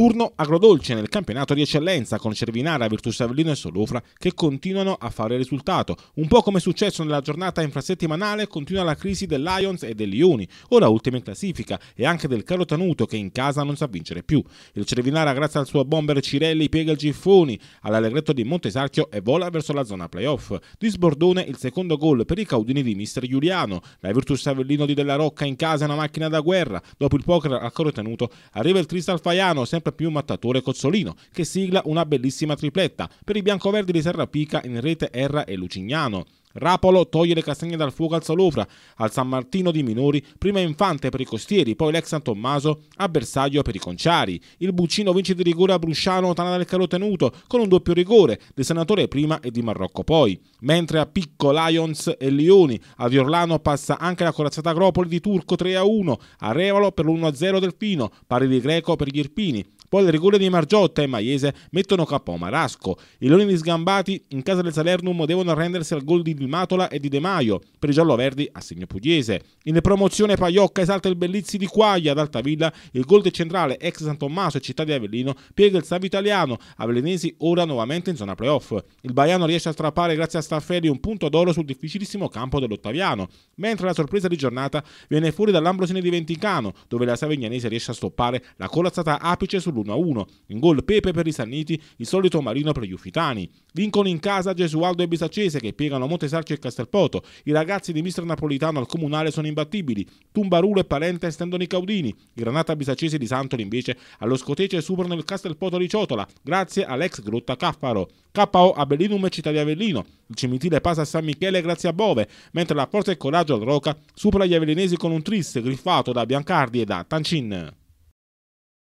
turno agrodolce nel campionato di eccellenza con Cervinara, Virtus Avellino e Solofra che continuano a fare risultato. Un po' come è successo nella giornata infrasettimanale continua la crisi del Lions e degli Uni, ora ultima in classifica, e anche del Caro Tanuto che in casa non sa vincere più. Il Cervinara grazie al suo bomber Cirelli piega il Giffoni, all'Allegretto di Montesarchio e vola verso la zona playoff. Di Sbordone il secondo gol per i caudini di Mister Giuliano, la Virtus Avellino di Della Rocca in casa è una macchina da guerra, dopo il poker al Caro Tanuto arriva il Tristal Faiano sempre sport più Mattatore Cozzolino, che sigla una bellissima tripletta per i biancoverdi di Serrapica in rete Erra e Lucignano. Rapolo toglie le castagne dal fuoco al Salofra, al San Martino di Minori, prima Infante per i Costieri, poi l'ex San Tommaso a bersaglio per i Conciari. Il Buccino vince di rigore a Brusciano, Tana del Calo tenuto, con un doppio rigore, del Senatore prima e di Marocco poi. Mentre a Picco, Lions e Lioni, a Viorlano passa anche la corazzata Agropoli di Turco 3-1, a Revalo per l'1-0 Delfino, Fino, pari di Greco per gli Irpini, poi le rigore di Margiotta e Maiese mettono capo a Marasco. I leoni sgambati in casa del Salernum devono arrendersi al gol di Matola e di De Maio, per i giallo-verdi a segno pugliese. In promozione Paiocca esalta il Bellizzi di Quaglia ad Altavilla, il gol del centrale ex San Tommaso e Città di Avellino piega il Savio italiano, Avellinesi ora nuovamente in zona playoff. Il Baiano riesce a strappare grazie a Stafferi un punto d'oro sul difficilissimo campo dell'Ottaviano, mentre la sorpresa di giornata viene fuori dall'Ambrosini di Venticano, dove la Savignanese riesce a stoppare la collazzata apice sull'ultimo l'1-1. In gol Pepe per i Sanniti, il solito Marino per gli Ufitani. Vincono in casa Gesualdo e Bisaccese che piegano Montesarci e Castelpoto. I ragazzi di mister Napolitano al comunale sono imbattibili. Tumbarulo e Parente estendono i caudini. Granata Bisaccese di Santoli invece allo scotece superano il Castelpoto di Ciotola grazie all'ex Grotta Caffaro. KO a Bellinum e Città di Avellino. Il cimitile passa a San Michele grazie a Bove, mentre la Forza e Coraggio al Roca supera gli avellinesi con un triste griffato da Biancardi e da Tancin.